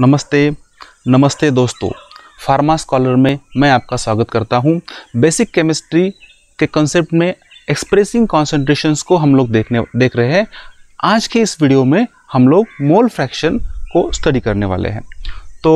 नमस्ते नमस्ते दोस्तों फार्मा स्कॉलर में मैं आपका स्वागत करता हूं बेसिक केमिस्ट्री के कंसेप्ट में एक्सप्रेसिंग कॉन्सेंट्रेशंस को हम लोग देखने देख रहे हैं आज के इस वीडियो में हम लोग मोल फ्रैक्शन को स्टडी करने वाले हैं तो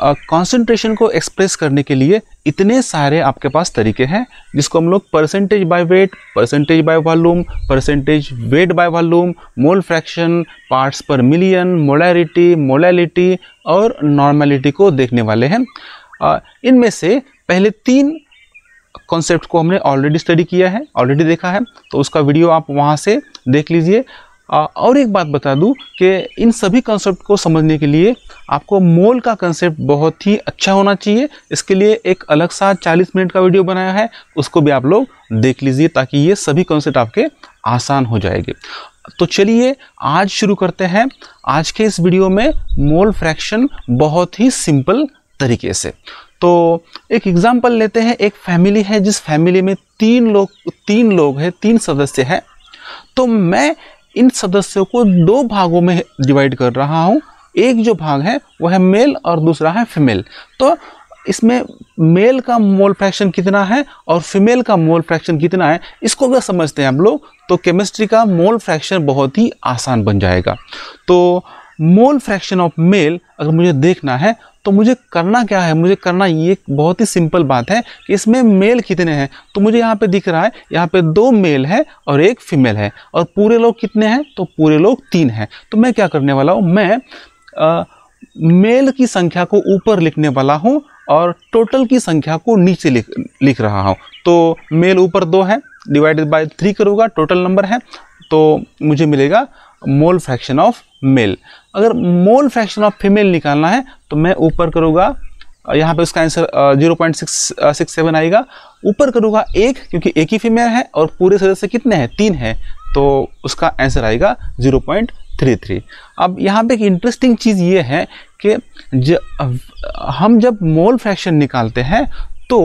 कंसंट्रेशन को एक्सप्रेस करने के लिए इतने सारे आपके पास तरीके हैं जिसको हम लोग percentage by weight percentage by volume percentage weight by volume mole fraction parts per million molarity molality और नॉर्मेलिटी को देखने वाले हैं इनमें से पहले तीन कॉन्सेप्ट को हमने ऑलरेडी स्टडी किया है ऑलरेडी देखा है तो उसका वीडियो आप वहाँ से देख लीजिए और एक बात बता दूं कि इन सभी कॉन्सेप्ट को समझने के लिए आपको मोल का कंसेप्ट बहुत ही अच्छा होना चाहिए इसके लिए एक अलग सा 40 मिनट का वीडियो बनाया है उसको भी आप लोग देख लीजिए ताकि ये सभी कॉन्सेप्ट आपके आसान हो जाएंगे तो चलिए आज शुरू करते हैं आज के इस वीडियो में मोल फ्रैक्शन बहुत ही सिंपल तरीके से तो एक एग्जाम्पल लेते हैं एक फैमिली है जिस फैमिली में तीन लोग तीन लोग हैं तीन सदस्य हैं तो मैं इन सदस्यों को दो भागों में डिवाइड कर रहा हूँ एक जो भाग है वह है मेल और दूसरा है फीमेल तो इसमें मेल का मोल फ्रैक्शन कितना है और फीमेल का मोल फ्रैक्शन कितना है इसको अगर समझते हैं हम लोग तो केमिस्ट्री का मोल फ्रैक्शन बहुत ही आसान बन जाएगा तो मोल फ्रैक्शन ऑफ मेल अगर मुझे देखना है तो मुझे करना क्या है मुझे करना ये बहुत ही सिंपल बात है कि इसमें मेल कितने हैं तो मुझे यहाँ पे दिख रहा है यहाँ पे दो मेल है और एक फीमेल है और पूरे लोग कितने हैं तो पूरे लोग तीन हैं तो मैं क्या करने वाला हूँ मैं आ, मेल की संख्या को ऊपर लिखने वाला हूँ और टोटल की संख्या को नीचे लिख लिख रहा हूँ तो मेल ऊपर दो है डिवाइडेड बाई थ्री करूँगा टोटल नंबर है तो मुझे मिलेगा मोल फ्रैक्शन ऑफ मेल अगर मोल फ्रैक्शन ऑफ फीमेल निकालना है तो मैं ऊपर करूँगा यहाँ पे उसका answer zero point six six seven आएगा ऊपर करूँगा एक क्योंकि एक ही फीमेल है और पूरे सदस्य कितने हैं तीन है तो उसका आंसर आएगा जीरो पॉइंट थ्री थ्री अब यहाँ पे एक इंटरेस्टिंग चीज़ ये है कि ज, हम जब मोल फ्रैक्शन निकालते हैं तो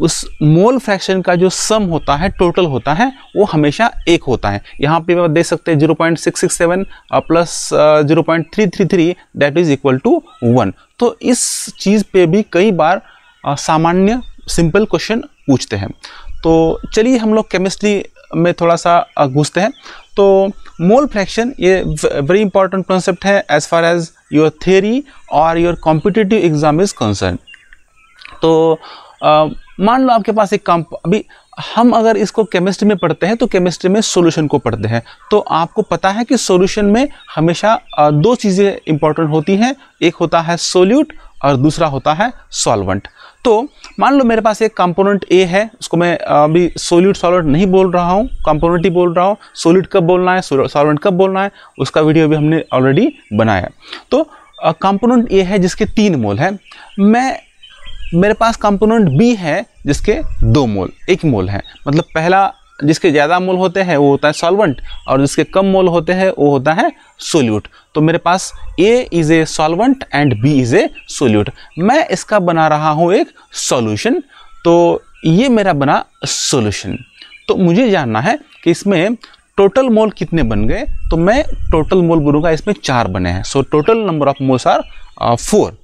उस मोल फ्रैक्शन का जो सम होता है टोटल होता है वो हमेशा एक होता है यहाँ पे आप देख सकते हैं zero point six six seven plus zero point three three three that is equal to one तो इस चीज़ पे भी कई बार सामान्य सिंपल क्वेश्चन पूछते हैं तो चलिए हम लोग केमिस्ट्री में थोड़ा सा घुसते हैं तो मोल फ्रैक्शन ये वेरी इंपॉर्टेंट कॉन्सेप्ट है as far as your theory और your competitive exam is concern तो मान लो आपके पास एक कंप अभी हम अगर इसको केमिस्ट्री में पढ़ते हैं तो केमिस्ट्री में सॉल्यूशन को पढ़ते हैं तो आपको पता है कि सॉल्यूशन में हमेशा दो चीज़ें इंपॉर्टेंट होती हैं एक होता है सोल्यूट और दूसरा होता है सॉल्वेंट तो मान लो मेरे पास एक कंपोनेंट ए है उसको मैं अभी सोल्यूट सॉल्वेंट नहीं बोल रहा हूँ कंपोनेंट ही बोल रहा हूँ सोल्यूट कब बोलना है सॉल्वेंट कब बोलना है उसका वीडियो भी हमने ऑलरेडी बनाया तो कंपोनेंट ए है जिसके तीन मोल है मैं मेरे पास कंपोनेंट बी है जिसके दो मोल एक मोल है मतलब पहला जिसके ज़्यादा मोल होते हैं वो होता है सॉल्वेंट और जिसके कम मोल होते हैं वो होता है सोल्यूट तो मेरे पास A is a solvent and B is a solute मैं इसका बना रहा हूँ एक सॉल्यूशन तो ये मेरा बना सॉल्यूशन तो मुझे जानना है कि इसमें टोटल मोल कितने बन गए तो मैं टोटल मोल बोलूँगा इसमें चार बने हैं so total number of moles are four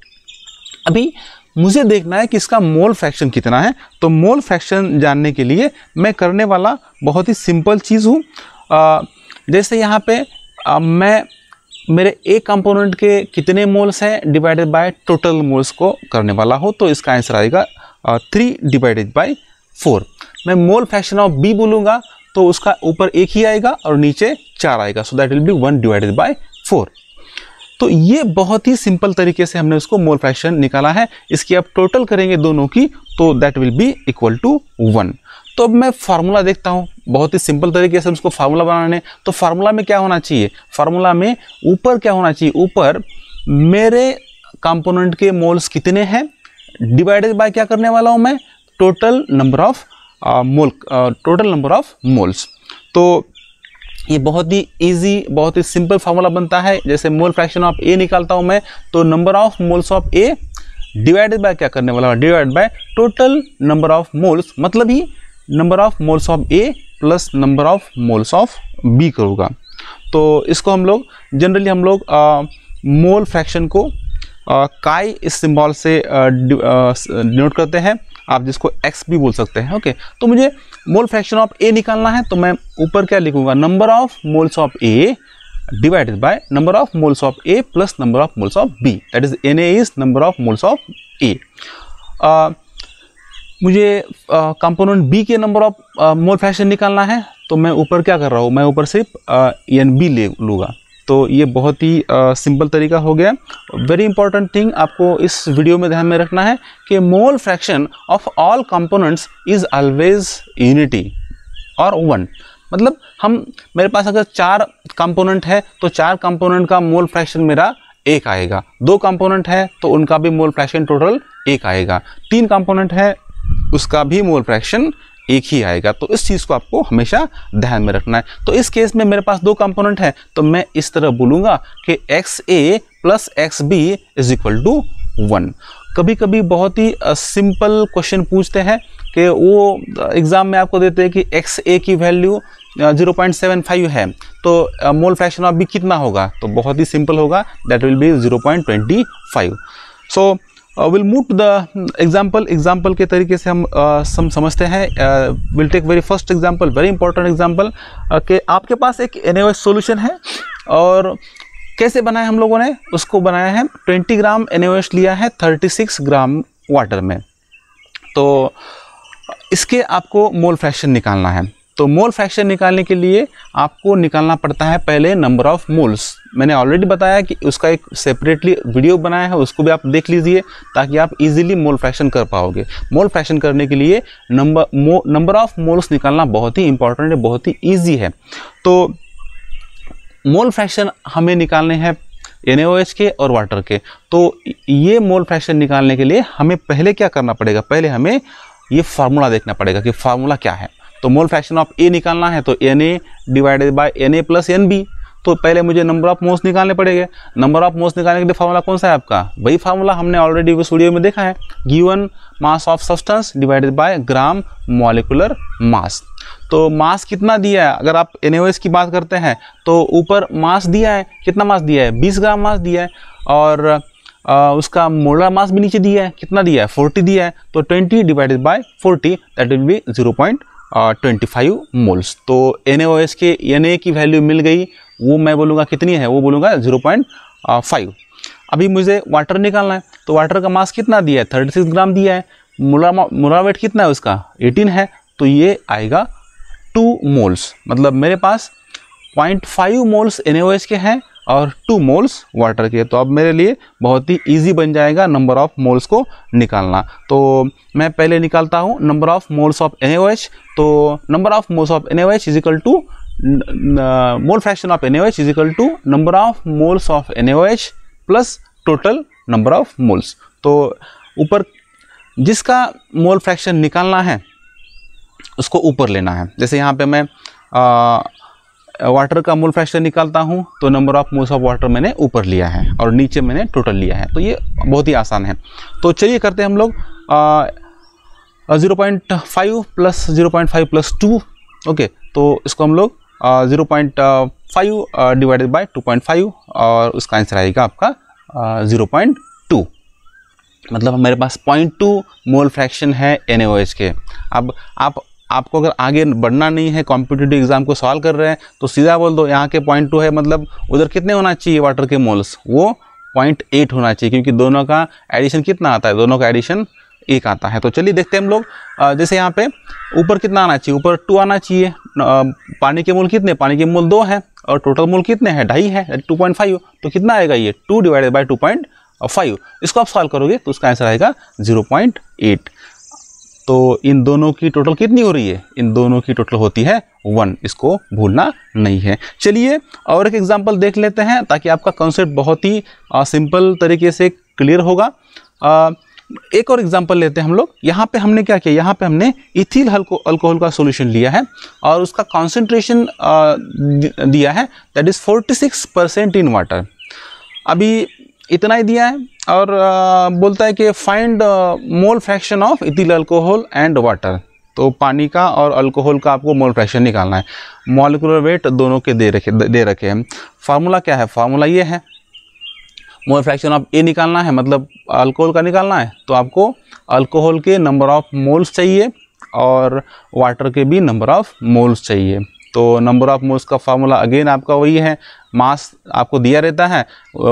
अभी मुझे देखना है कि इसका मोल फ्रैक्शन कितना है तो मोल फ्रैक्शन जानने के लिए मैं करने वाला बहुत ही सिंपल चीज़ हूँ जैसे यहाँ पे आ, मैं मेरे एक कंपोनेंट के कितने मोल्स हैं डिवाइडेड बाय टोटल मोल्स को करने वाला हो तो इसका आंसर आएगा थ्री डिवाइडेड बाय फोर मैं मोल फ्रैक्शन ऑफ बी बोलूँगा तो उसका ऊपर एक ही आएगा और नीचे चार आएगा so that will be one divided by four तो ये बहुत ही सिंपल तरीके से हमने उसको मोल फ्रैक्शन निकाला है इसकी आप टोटल करेंगे दोनों की तो that will be equal to one तो अब मैं फार्मूला देखता हूँ बहुत ही सिंपल तरीके से उसको फार्मूला बनाने तो फार्मूला में क्या होना चाहिए फार्मूला में ऊपर क्या होना चाहिए ऊपर मेरे कंपोनेंट के मोल्स कितने हैं डिवाइडेड बाय क्या करने वाला हूँ मैं total number of mole total number of moles तो ये बहुत ही इजी बहुत ही सिंपल फार्मूला बनता है जैसे मोल फ्रैक्शन ऑफ ए निकालता हूँ मैं तो number of moles of A divided by क्या करने वाला हूँ divide by total number of moles मतलब ही number of moles of A plus number of moles of B करूँगा तो इसको हम लोग जनरली हम लोग मोल फ्रैक्शन को आ, काई इस सिम्बॉल से डिनोट करते हैं आप जिसको एक्स भी बोल सकते हैं ओके तो मुझे मोल फ्रैक्शन ऑफ ए निकालना है तो मैं ऊपर क्या लिखूंगा number of moles of A divided by number of moles of A plus number of moles of B that is n as number of moles of A मुझे कंपोनेंट uh, बी के number of mole fraction निकालना है तो मैं ऊपर क्या कर रहा हूँ मैं ऊपर सिर्फ एन uh, बी ले लूँगा तो ये बहुत ही सिंपल तरीका हो गया वेरी इंपॉर्टेंट थिंग आपको इस वीडियो में ध्यान में रखना है कि mole fraction of all components is always unity और वन मतलब हम मेरे पास अगर चार कंपोनेंट है तो चार कंपोनेंट का मोल फ्रैक्शन मेरा एक आएगा दो कंपोनेंट है तो उनका भी मोल फ्रैक्शन टोटल एक आएगा तीन कंपोनेंट है उसका भी मोल फ्रैक्शन एक ही आएगा तो इस चीज़ को आपको हमेशा ध्यान में रखना है तो इस केस में मेरे पास दो कंपोनेंट हैं तो मैं इस तरह बोलूँगा कि x A plus x B is equal to one कभी कभी बहुत ही सिंपल क्वेश्चन पूछते हैं कि वो एग्ज़ाम में आपको देते हैं कि एक्स ए की वैल्यू 0.75 है तो मोल फ्रैक्शन ऑफ बी कितना होगा तो बहुत ही सिंपल होगा that will be 0.25 so so, will moot the example example के तरीके से हम uh, सम समझते हैं will take very first example very important example कि आपके पास एक एन सॉल्यूशन है और कैसे बनाया हम लोगों ने उसको बनाया है 20 ग्राम एन लिया है 36 ग्राम वाटर में तो इसके आपको मोल फ्रैक्शन निकालना है तो मोल फ्रैक्शन निकालने के लिए आपको निकालना पड़ता है पहले नंबर ऑफ मोल्स मैंने ऑलरेडी बताया कि उसका एक सेपरेटली वीडियो बनाया है उसको भी आप देख लीजिए ताकि आप इजीली मोल फ्रैक्शन कर पाओगे मोल फ्रैक्शन करने के लिए नंबर नंबर ऑफ मोल्स निकालना बहुत ही इंपॉर्टेंट है बहुत ही ईजी है तो मोल फ्रैक्शन हमें निकालने हैं एन के और वाटर के तो ये मोल फ्रैक्शन निकालने के लिए हमें पहले क्या करना पड़ेगा पहले हमें ये फार्मूला देखना पड़ेगा कि फार्मूला क्या है तो मोल फ्रैक्शन ऑफ ए निकालना है तो n A divided by n A plus n B तो पहले मुझे नंबर ऑफ मोल्स निकालने पड़ेंगे नंबर ऑफ मोल्स निकालने के लिए फार्मूला कौन सा है आपका वही फार्मूला हमने ऑलरेडी उस वीडियो में देखा है given mass of substance divided by gram molecular mass तो मास कितना दिया है अगर आप एन की बात करते हैं तो ऊपर मास दिया है कितना मास दिया है बीस ग्राम मास दिया है और आ, उसका मोलर मास भी नीचे दिया है कितना दिया है फोर्टी दिया है तो twenty divided by forty that will be zero point twenty five moles तो एन के एन की वैल्यू मिल गई वो मैं बोलूँगा कितनी है वो बोलूँगा ज़ीरो पॉइंट फाइव अभी मुझे वाटर निकालना है तो वाटर का मास कितना दिया है थर्टी सिक्स ग्राम दिया है मुला मुला वेट कितना है उसका एटीन है तो ये आएगा टू मोल्स मतलब मेरे पास पॉइंट फाइव मोल्स एन के हैं और टू मोल्स वाटर के तो अब मेरे लिए बहुत ही ईजी बन जाएगा नंबर ऑफ़ मोल्स को निकालना तो मैं पहले निकालता हूँ number of moles of n तो number of moles of n is equal to mole fraction of n is equal to number of moles of n plus total number of moles तो ऊपर जिसका मोल फ्रैक्शन निकालना है उसको ऊपर लेना है जैसे यहाँ पर मैं आ, वाटर का मोल फ्रैक्शन निकालता हूँ तो number of moles of water मैंने ऊपर लिया है और नीचे मैंने टोटल लिया है तो ये बहुत ही आसान है तो चलिए करते हैं हम लोग zero point five plus zero point five plus two okay तो इसको हम लोग zero point five divided by two point five और उसका आंसर आएगा आपका ज़ीरो पॉइंट टू मतलब मेरे पास पॉइंट टू मोल फ्रैक्शन है एन के अब आप आपको अगर आगे बढ़ना नहीं है कॉम्पिटेटिव एग्जाम को सॉल्व कर रहे हैं तो सीधा बोल दो यहाँ के पॉइंट टू है मतलब उधर कितने होना चाहिए वाटर के मोल्स वो पॉइंट एट होना चाहिए क्योंकि दोनों का एडिशन कितना आता है दोनों का एडिशन एक आता है तो चलिए देखते हैं हम लोग जैसे यहाँ पे ऊपर कितना आना चाहिए ऊपर टू आना चाहिए पानी के मूल कितने पानी के मूल दो है और टोटल मूल कितने हैं ढाई है टू पॉइंट फाइव तो कितना आएगा ये two divided by two point five इसको आप सॉल्व करोगे तो उसका आंसर आएगा जीरो पॉइंट एट तो इन दोनों की टोटल कितनी हो रही है इन दोनों की टोटल होती है वन इसको भूलना नहीं है चलिए और एक एग्जाम्पल देख लेते हैं ताकि आपका कॉन्सेप्ट बहुत ही आ, सिंपल तरीके से क्लियर होगा आ, एक और एग्जाम्पल लेते हैं हम लोग यहाँ पे हमने क्या किया यहाँ पे हमने इथिल हल्को अल्कोहल का सोल्यूशन लिया है और उसका कॉन्सेंट्रेशन दिया है that is 46 percent in water अभी इतना ही दिया है और बोलता है कि find mole fraction of ethyl alcohol and water तो पानी का और अल्कोहल का आपको मोल फ्रैक्शन निकालना है मॉलिकुलर वेट दोनों के दे रखे दे रखे हैं फार्मूला क्या है फार्मूला ये है मोल फ्रैक्शन ऑफ ए निकालना है मतलब अल्कोहल का निकालना है तो आपको अल्कोहल के नंबर ऑफ मोल्स चाहिए और वाटर के भी नंबर ऑफ मोल्स चाहिए तो नंबर ऑफ मोल्स का फार्मूला अगेन आपका वही है मास आपको दिया रहता है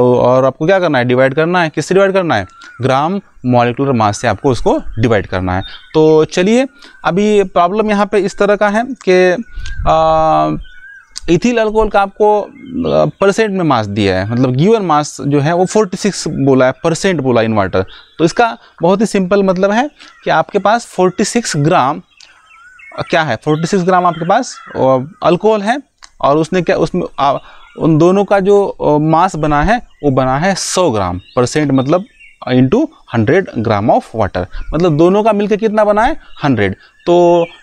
और आपको क्या करना है डिवाइड करना है किससे डिवाइड करना है ग्राम मॉलिकुलर मास से आपको उसको डिवाइड करना है तो चलिए अभी प्रॉब्लम यहाँ पे इस तरह का है कि इथिल अल्कोहल का आपको परसेंट में मास दिया है मतलब गिवन मास जो है वो 46 बोला है परसेंट बोला इन्वर्टर तो इसका बहुत ही सिंपल मतलब है कि आपके पास 46 ग्राम क्या है 46 ग्राम आपके पास अल्कोहल है और उसने क्या उसमें आ, उन दोनों का जो मास बना है वो बना है 100 ग्राम परसेंट मतलब into hundred gram of water मतलब दोनों का मिलकर कितना बना है हंड्रेड तो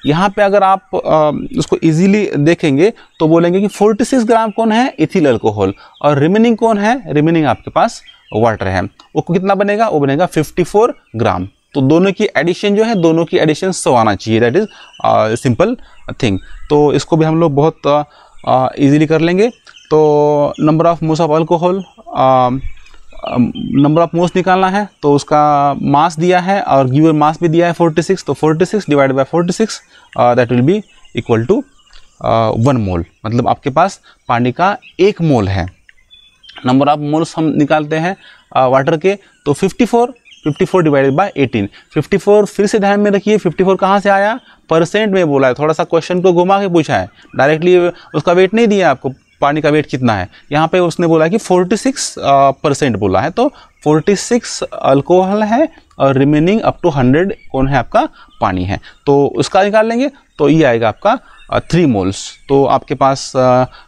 यहाँ पे अगर आप आ, उसको इजीली देखेंगे तो बोलेंगे कि 46 ग्राम कौन है इथिल अल्कोहल और रिमेनिंग कौन है रिमेनिंग आपके पास वाटर है वो कितना बनेगा वो बनेगा 54 ग्राम तो दोनों की एडिशन जो है दोनों की एडिशन सौ आना चाहिए दैट इज़ सिंपल थिंग तो इसको भी हम लोग बहुत ईजिली uh, कर लेंगे तो number of moles of alcohol number of moles निकालना है तो उसका मास दिया है और गिवर मास भी दिया है 46 तो 46 divide forty six that will be equal to one mole मतलब आपके पास पानी का एक मोल है नंबर ऑफ मोल्स हम निकालते हैं वाटर के तो 54 54 डिवाइडेड बाय 18 54 फिर से ध्यान में रखिए 54 कहाँ से आया परसेंट में बोला है थोड़ा सा क्वेश्चन को घुमा के पूछा है डायरेक्टली उसका वेट नहीं दिया आपको पानी का वेट कितना है यहाँ पे उसने बोला कि 46 परसेंट बोला है तो 46 अल्कोहल है और रिमेनिंग अप टू 100 कौन है आपका पानी है तो उसका निकाल लेंगे तो ये आएगा आपका थ्री मोल्स तो आपके पास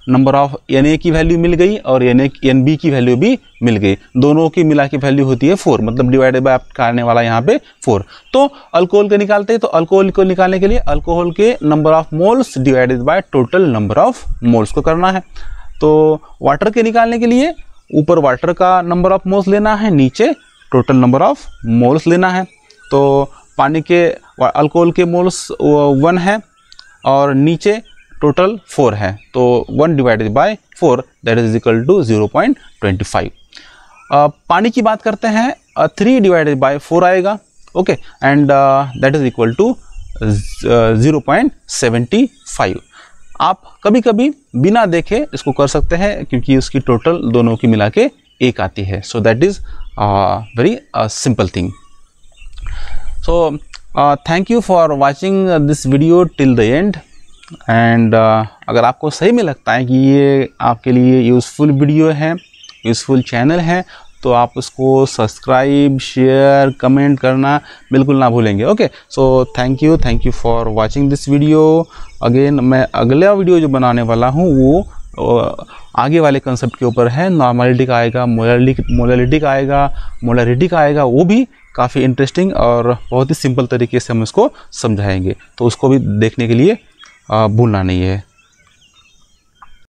नंबर ऑफ एन ए की वैल्यू मिल गई और एन ए एन बी की वैल्यू भी मिल गई दोनों की मिला के वैल्यू होती है फोर मतलब डिवाइडेड बाय आपका आने वाला यहाँ पे फोर तो अल्कोहल के निकालते हैं तो अल्कोहल को निकालने के लिए अल्कोहल के number of moles divided by total number of moles को करना है तो वाटर के निकालने के लिए ऊपर वाटर का नंबर ऑफ मोल्स लेना है नीचे टोटल नंबर ऑफ मोल्स लेना है तो पानी के अल्कोहल के मोल्स वन है और नीचे टोटल फोर है तो one divided by four that is equal to zero point twenty five पानी की बात करते हैं थ्री डिवाइडेड बाय फोर आएगा okay and that is equal to zero point seventy five आप कभी कभी बिना देखे इसको कर सकते हैं क्योंकि उसकी टोटल दोनों की मिला के एक आती है so that is very simple thing so thank you for watching this video till the end and अगर आपको सही में लगता है कि ये आपके लिए यूज़फुल वीडियो है यूज़फुल चैनल है तो आप उसको सब्सक्राइब शेयर कमेंट करना बिल्कुल ना भूलेंगे okay so thank you thank you for watching this video again मैं अगला वीडियो जो बनाने वाला हूँ वो uh, आगे वाले कंसेप्ट के ऊपर है नॉर्मलिटी का आएगा मोलिटी मोलरिटी का आएगा मोलरिटी का आएगा वो भी काफ़ी इंटरेस्टिंग और बहुत ही सिंपल तरीके से हम इसको समझाएंगे तो उसको भी देखने के लिए भूलना नहीं है